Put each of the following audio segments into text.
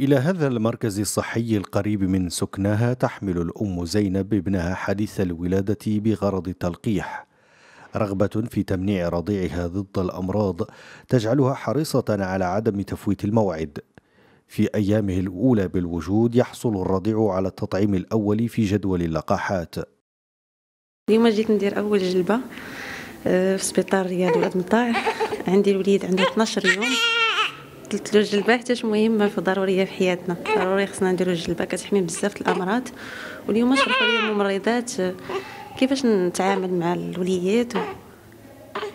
إلى هذا المركز الصحي القريب من سكنها تحمل الأم زينب ابنها حديث الولادة بغرض التلقيح رغبة في تمنيع رضيعها ضد الأمراض تجعلها حريصة على عدم تفويت الموعد في أيامه الأولى بالوجود يحصل الرضيع على التطعيم الأول في جدول اللقاحات اليوم جيت ندير أول جلبة آه، في سبيطار رياض ولاد مطاع عندي الوليد عنده 12 يوم قلت له الجلبه حتى مهمه فضروريه في حياتنا ضروري خصنا نديرو الجلبه كتحمي بزاف الامراض واليوم شرحوا لي الممرضات كيفاش نتعامل مع الوليات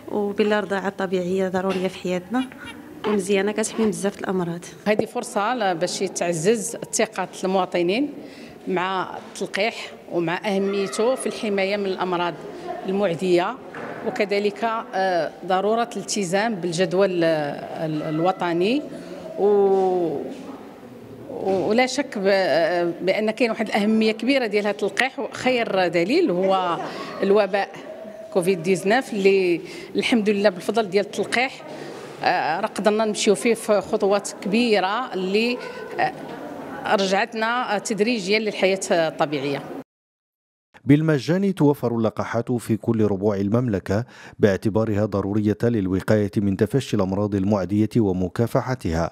وبلا رضاعة الطبيعيه ضروريه في حياتنا ومزيانه كتحمي بزاف الامراض هذه فرصه باش تعزز ثقه المواطنين مع التلقيح ومع اهميته في الحمايه من الامراض المعديه وكذلك آه، ضروره الالتزام بالجدول آه، الوطني و ولا شك آه، بان كاين واحد الاهميه كبيره ديال هذا اللقاح وخير دليل هو الوباء كوفيد 19 اللي الحمد لله بالفضل ديال التلقيح راه قدرنا نمشيو فيه في خطوات كبيره اللي رجعتنا تدريجيا للحياه الطبيعيه بالمجان توفر اللقاحات في كل ربوع المملكة باعتبارها ضرورية للوقاية من تفشي الأمراض المعدية ومكافحتها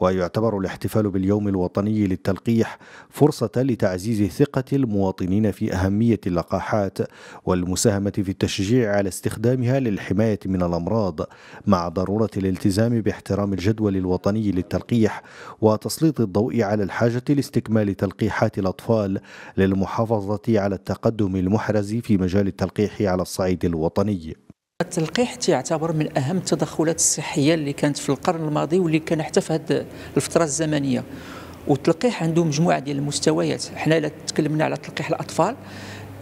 ويعتبر الاحتفال باليوم الوطني للتلقيح فرصة لتعزيز ثقة المواطنين في أهمية اللقاحات والمساهمة في التشجيع على استخدامها للحماية من الأمراض مع ضرورة الالتزام باحترام الجدول الوطني للتلقيح وتسليط الضوء على الحاجة لاستكمال تلقيحات الأطفال للمحافظة على التقدم المحرز في مجال التلقيح على الصعيد الوطني التلقيح تعتبر من اهم التدخلات الصحيه اللي كانت في القرن الماضي واللي كان حتى في هذه الفتره الزمنيه والتلقيح عنده مجموعه ديال المستويات حنا الا تكلمنا على تلقيح الاطفال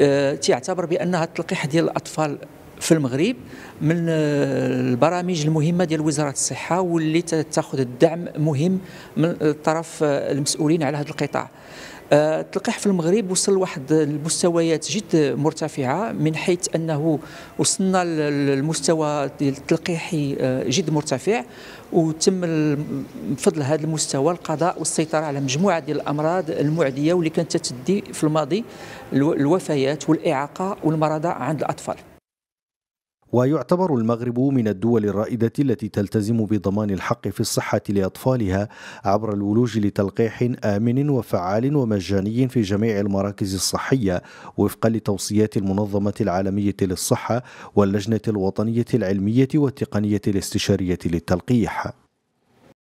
آه، تيعتبر بانها التلقيح ديال الاطفال في المغرب من آه، البرامج المهمه ديال وزاره الصحه واللي تاخذ الدعم مهم من طرف آه، المسؤولين على هذا القطاع التلقيح آه، في المغرب وصل لواحد المستويات جد مرتفعه من حيث انه وصلنا للمستوى التلقيحي آه، جد مرتفع وتم بفضل هذا المستوى القضاء والسيطره على مجموعه ديال الامراض المعديه واللي كانت تتدي في الماضي الوفيات والاعاقه والمرضى عند الاطفال ويعتبر المغرب من الدول الرائدة التي تلتزم بضمان الحق في الصحة لأطفالها عبر الولوج لتلقيح آمن وفعال ومجاني في جميع المراكز الصحية وفقا لتوصيات المنظمة العالمية للصحة واللجنة الوطنية العلمية والتقنية الاستشارية للتلقيح